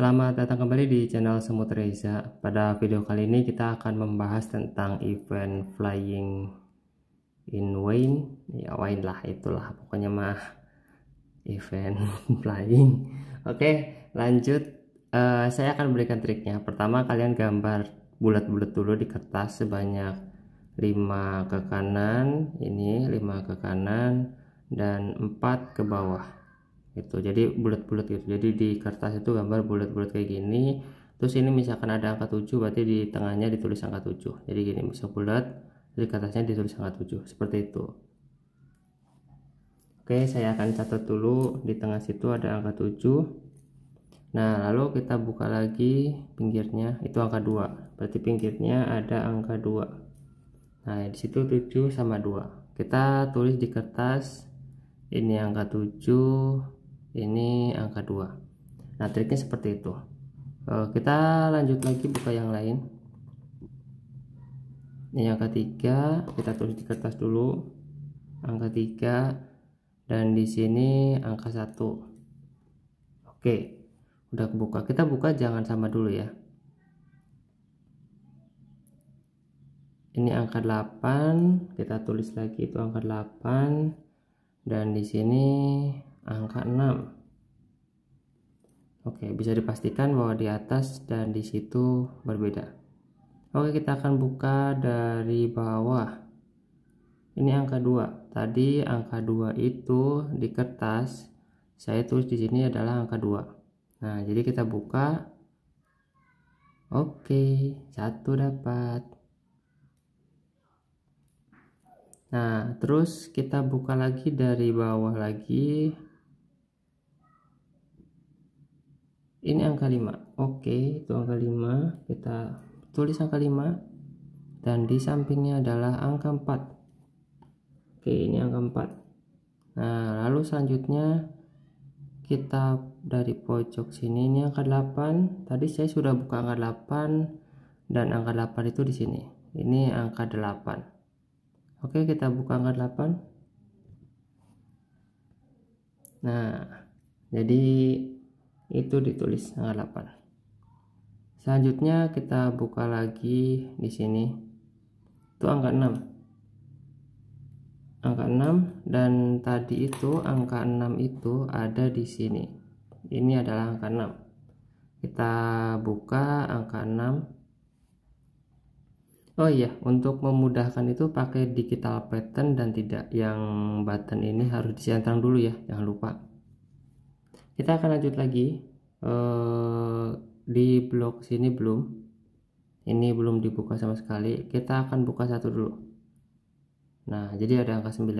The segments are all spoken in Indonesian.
Selamat datang kembali di channel Semut Reza. Pada video kali ini kita akan membahas tentang event flying in wine. Ya wine lah itulah pokoknya mah event flying. Oke, lanjut uh, saya akan berikan triknya. Pertama kalian gambar bulat-bulat dulu di kertas sebanyak 5 ke kanan, ini 5 ke kanan dan 4 ke bawah gitu jadi bulat-bulat gitu jadi di kertas itu gambar bulat-bulat kayak gini terus ini misalkan ada angka 7 berarti di tengahnya ditulis angka 7 jadi gini bisa bulat di kertasnya ditulis angka 7 seperti itu oke saya akan catat dulu di tengah situ ada angka 7 nah lalu kita buka lagi pinggirnya itu angka 2 berarti pinggirnya ada angka 2 nah disitu 7 sama 2 kita tulis di kertas ini angka 7 ini angka 2 nah triknya seperti itu e, kita lanjut lagi buka yang lain ini angka 3 kita tulis di kertas dulu angka 3 dan di sini angka 1 oke udah kebuka kita buka jangan sama dulu ya ini angka 8 kita tulis lagi itu angka 8 dan di sini angka 6 oke bisa dipastikan bahwa di atas dan di situ berbeda oke kita akan buka dari bawah ini angka 2 tadi angka 2 itu di kertas saya tulis di sini adalah angka 2 nah jadi kita buka Oke, satu dapat. Nah, terus kita buka lagi dari bawah lagi. ini angka 5 oke itu angka 5 kita tulis angka 5 dan di sampingnya adalah angka 4 oke ini angka 4 nah lalu selanjutnya kita dari pojok sini ini angka 8 tadi saya sudah buka angka 8 dan angka 8 itu di sini ini angka 8 oke kita buka angka 8 nah jadi itu ditulis tanggal 8 selanjutnya kita buka lagi di sini itu angka 6 angka 6 dan tadi itu angka 6 itu ada di sini ini adalah angka 6 kita buka angka 6 oh iya untuk memudahkan itu pakai digital pattern dan tidak yang button ini harus disentrang dulu ya jangan lupa kita akan lanjut lagi eh, di blok sini belum ini belum dibuka sama sekali kita akan buka satu dulu nah jadi ada angka 9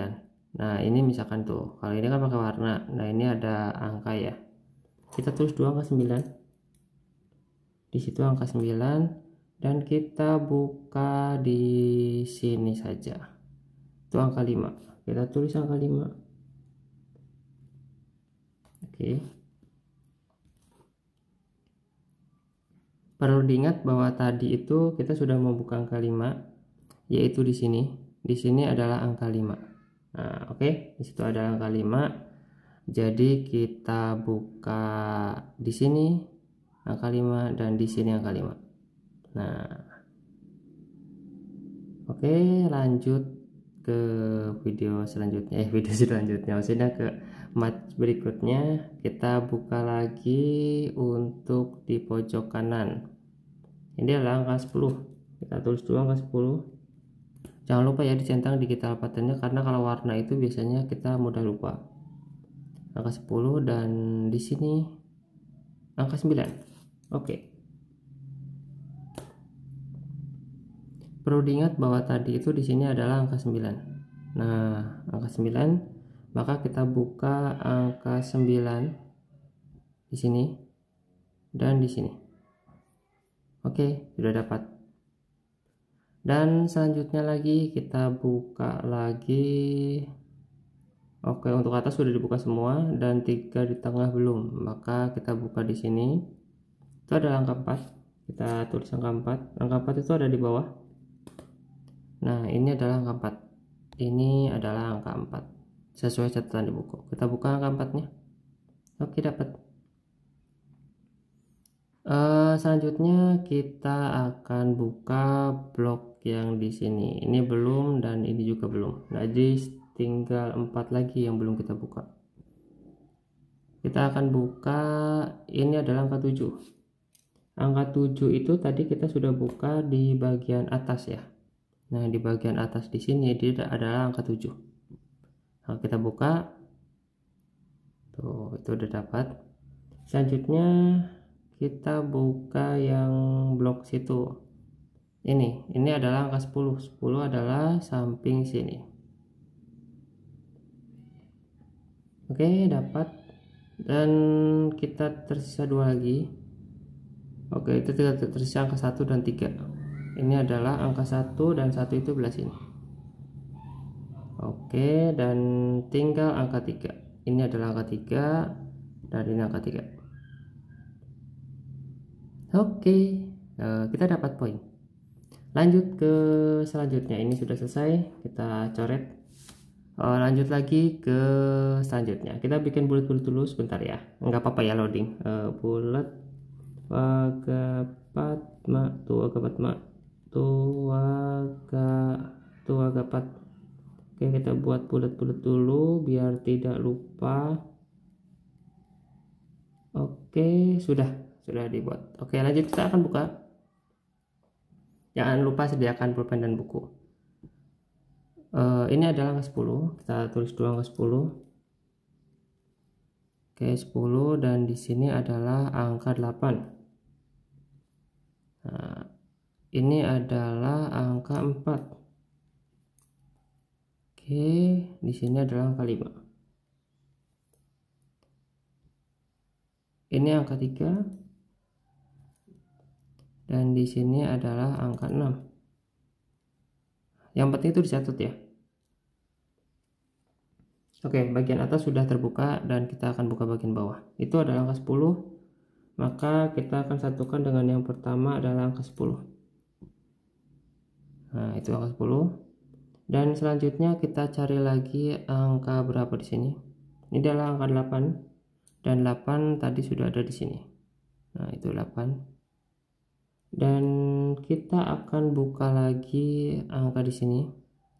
nah ini misalkan tuh kalau ini kan pakai warna nah ini ada angka ya kita tulis dua angka 9 di situ angka 9 dan kita buka di sini saja itu angka 5 kita tulis angka 5 Oke. Perlu diingat bahwa tadi itu kita sudah membuka angka 5 yaitu di sini. Di sini adalah angka 5. Nah, oke, okay. di situ ada angka 5. Jadi kita buka di sini angka 5 dan di sini angka 5. Nah. Oke, okay, lanjut ke video selanjutnya eh video selanjutnya maksudnya ke match berikutnya kita buka lagi untuk di pojok kanan ini adalah angka 10 kita tulis dulu angka 10 jangan lupa ya dicentang digital patternnya karena kalau warna itu biasanya kita mudah lupa angka 10 dan di sini angka 9 oke okay. perlu diingat bahwa tadi itu di sini adalah angka 9 nah angka 9 maka kita buka angka 9 di sini dan di sini oke sudah dapat dan selanjutnya lagi kita buka lagi oke untuk atas sudah dibuka semua dan tiga di tengah belum maka kita buka di sini itu adalah angka 4 kita tulis angka 4 angka 4 itu ada di bawah Nah, ini adalah angka 4. Ini adalah angka 4. Sesuai catatan di buku. Kita buka angka 4-nya. Oke, dapat. Uh, selanjutnya kita akan buka blok yang di sini. Ini belum dan ini juga belum. Nah, jadi tinggal 4 lagi yang belum kita buka. Kita akan buka ini adalah angka 7. Angka 7 itu tadi kita sudah buka di bagian atas ya. Nah, di bagian atas di sini dia adalah angka 7. Nah, kita buka. Tuh, itu udah dapat. Selanjutnya kita buka yang blok situ. Ini, ini adalah angka 10. 10 adalah samping sini. Oke, dapat. Dan kita tersisa dua lagi. Oke, itu tidak tersisa angka 1 dan 3 ini adalah angka 1 dan 1 itu belah sini oke dan tinggal angka 3 ini adalah angka 3 dan ini angka 3 oke eh, kita dapat poin lanjut ke selanjutnya ini sudah selesai kita coret eh, lanjut lagi ke selanjutnya kita bikin bulat-bulat dulu sebentar ya nggak apa-apa ya loading uh, bulat wagapat mak tua gapat mak tuaga tuaga pat oke kita buat bulat-bulat dulu biar tidak lupa oke sudah sudah dibuat oke lanjut kita akan buka jangan lupa sediakan pulpen dan buku uh, ini adalah angka 10 kita tulis dua angka 10 Oke, 10 dan di sini adalah angka 8. Nah, ini adalah angka 4 oke di sini adalah angka 5 ini angka 3 dan di sini adalah angka 6 yang penting itu dicatat ya Oke, bagian atas sudah terbuka dan kita akan buka bagian bawah. Itu adalah angka 10, maka kita akan satukan dengan yang pertama adalah angka 10. Nah, itu angka 10. Dan selanjutnya kita cari lagi angka berapa di sini. Ini adalah angka 8 dan 8 tadi sudah ada di sini. Nah, itu 8. Dan kita akan buka lagi angka di sini.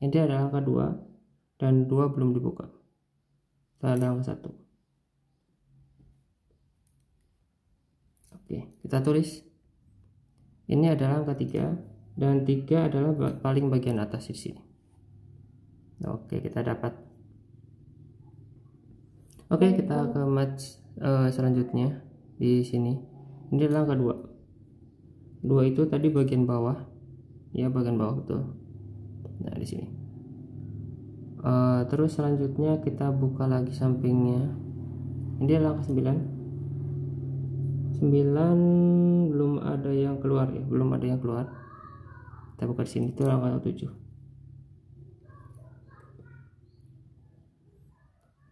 Ini adalah angka 2 dan 2 belum dibuka. Kita ada angka 1. Oke, kita tulis. Ini adalah angka 3 dan tiga adalah paling bagian atas di sini oke kita dapat oke kita ke match uh, selanjutnya di sini ini adalah kedua dua itu tadi bagian bawah ya bagian bawah betul nah di sini uh, terus selanjutnya kita buka lagi sampingnya ini adalah sembilan 9 belum ada yang keluar ya belum ada yang keluar kita buka di sini itu angka 7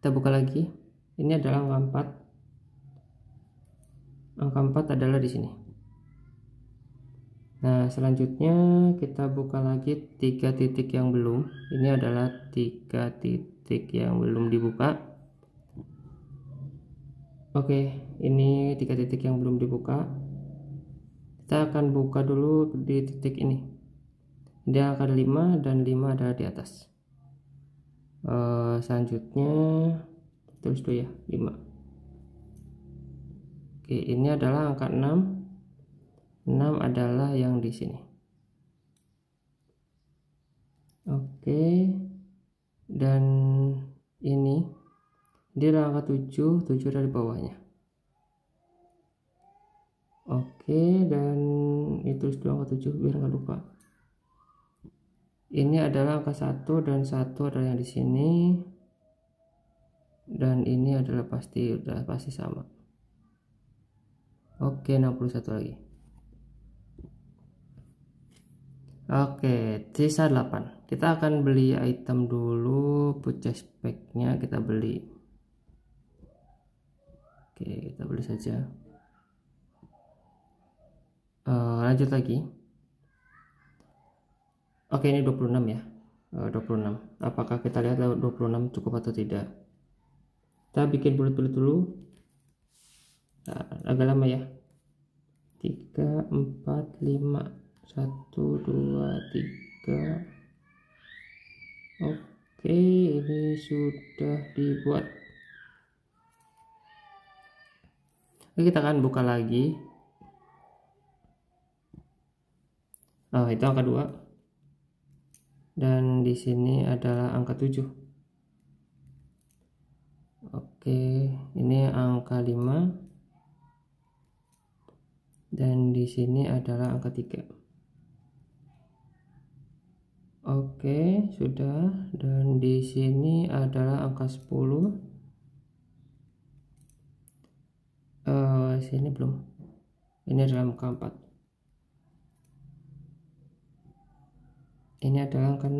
kita buka lagi ini adalah angka 4 angka 4 adalah di sini Nah, selanjutnya kita buka lagi tiga titik yang belum. Ini adalah tiga titik yang belum dibuka. Oke, ini tiga titik yang belum dibuka. Kita akan buka dulu di titik ini dia akan 5 dan 5 adalah di atas e, selanjutnya terus dulu ya 5 oke ini adalah angka 6 6 adalah yang di sini oke dan ini dia adalah angka 7 7 dari bawahnya Oke, dan itu sudah angka 7 biar nggak lupa ini adalah angka 1 dan 1 adalah yang di sini dan ini adalah pasti udah pasti sama oke 61 lagi oke sisa 8 kita akan beli item dulu purchase pack kita beli oke kita beli saja uh, lanjut lagi Oke, ini 26 ya. 26. Eh, Apakah kita lihat 26 cukup atau tidak? Kita bikin bulat-bulat dulu. Nah, agak lama ya. 3 4 5 1 2 3 Oke, ini sudah dibuat. Oke, kita akan buka lagi. Nah itu angka 2 dan di sini adalah angka 7 oke ini angka 5 dan di sini adalah angka 3 oke sudah dan di sini adalah angka 10 uh, eh, sini belum ini adalah angka 4 ini adalah angka 6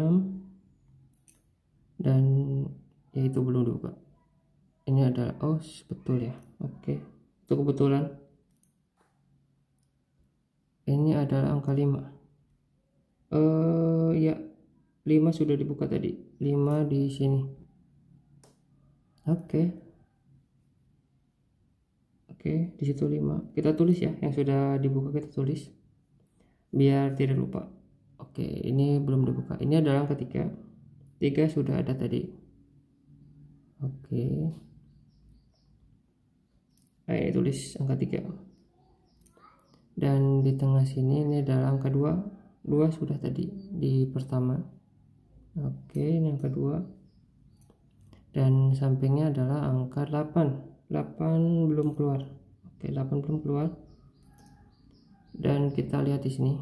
dan yaitu belum juga ini adalah oh betul ya oke itu kebetulan ini adalah angka 5 eh uh, ya 5 sudah dibuka tadi 5 di sini oke okay. oke okay, di situ 5 kita tulis ya yang sudah dibuka kita tulis biar tidak lupa Oke, ini belum dibuka. Ini adalah yang ketiga. Tiga sudah ada tadi. Oke. Ayo eh, tulis angka tiga. Dan di tengah sini ini adalah angka dua. Dua sudah tadi di pertama. Oke, ini yang kedua. Dan sampingnya adalah angka 8. 8 belum keluar. Oke, 8 belum keluar. Dan kita lihat di sini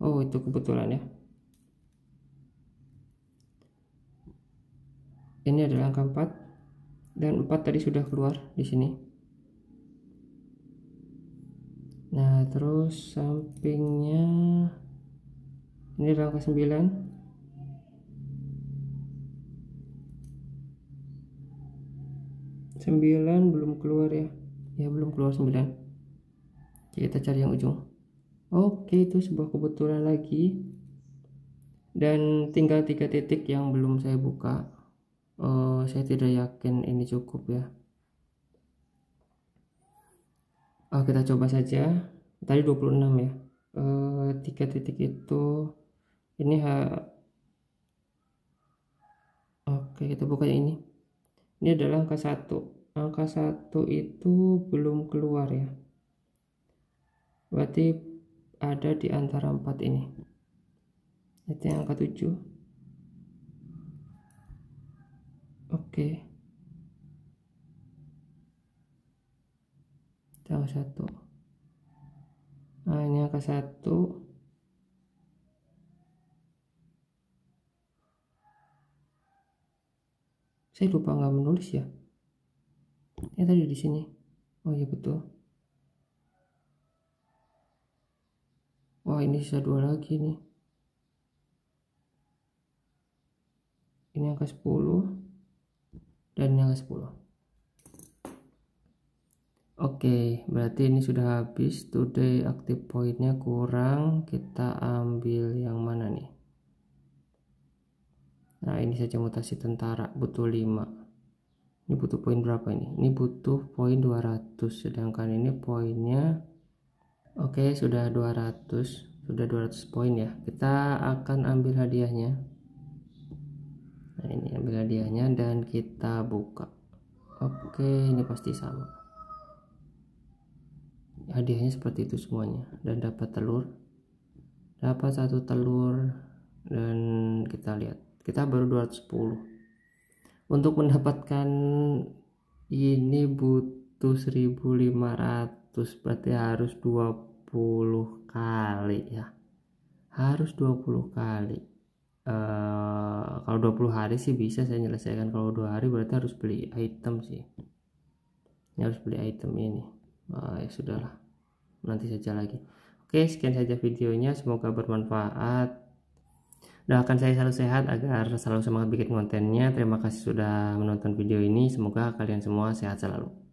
Oh itu kebetulan ya ini adalah angka 4 dan 4 tadi sudah keluar di sini nah terus sampingnya ini adalah angka 9 Sembilan belum keluar ya ya belum keluar sembilan. kita cari yang ujung Oke, itu sebuah kebetulan lagi. Dan tinggal tiga titik yang belum saya buka. Uh, saya tidak yakin ini cukup ya. Uh, kita coba saja. Tadi 26 ya. Uh, tiga titik itu ini ha Oke, kita buka yang ini. Ini adalah angka satu. Angka satu itu belum keluar ya. Berarti ada di antara empat ini itu yang ketujuh oke okay. yang satu nah ini yang ke satu saya lupa nggak menulis ya ini tadi di sini oh iya betul wah ini sisa dua lagi nih ini angka 10 dan yang angka 10 oke berarti ini sudah habis today active pointnya kurang kita ambil yang mana nih nah ini saja mutasi tentara butuh 5 ini butuh poin berapa ini ini butuh poin 200 sedangkan ini poinnya Oke, sudah 200, sudah 200 poin ya. Kita akan ambil hadiahnya. Nah, ini ambil hadiahnya dan kita buka. Oke, ini pasti sama. Hadiahnya seperti itu semuanya dan dapat telur. Dapat satu telur dan kita lihat. Kita baru 210. Untuk mendapatkan ini butuh 1500 berarti harus 20 kali ya harus 20 kali Uh, kalau 20 hari sih bisa saya menyelesaikan kalau dua hari berarti harus beli item sih ini harus beli item ini uh, ya sudahlah nanti saja lagi oke sekian saja videonya semoga bermanfaat akan saya selalu sehat agar selalu semangat bikin kontennya terima kasih sudah menonton video ini semoga kalian semua sehat selalu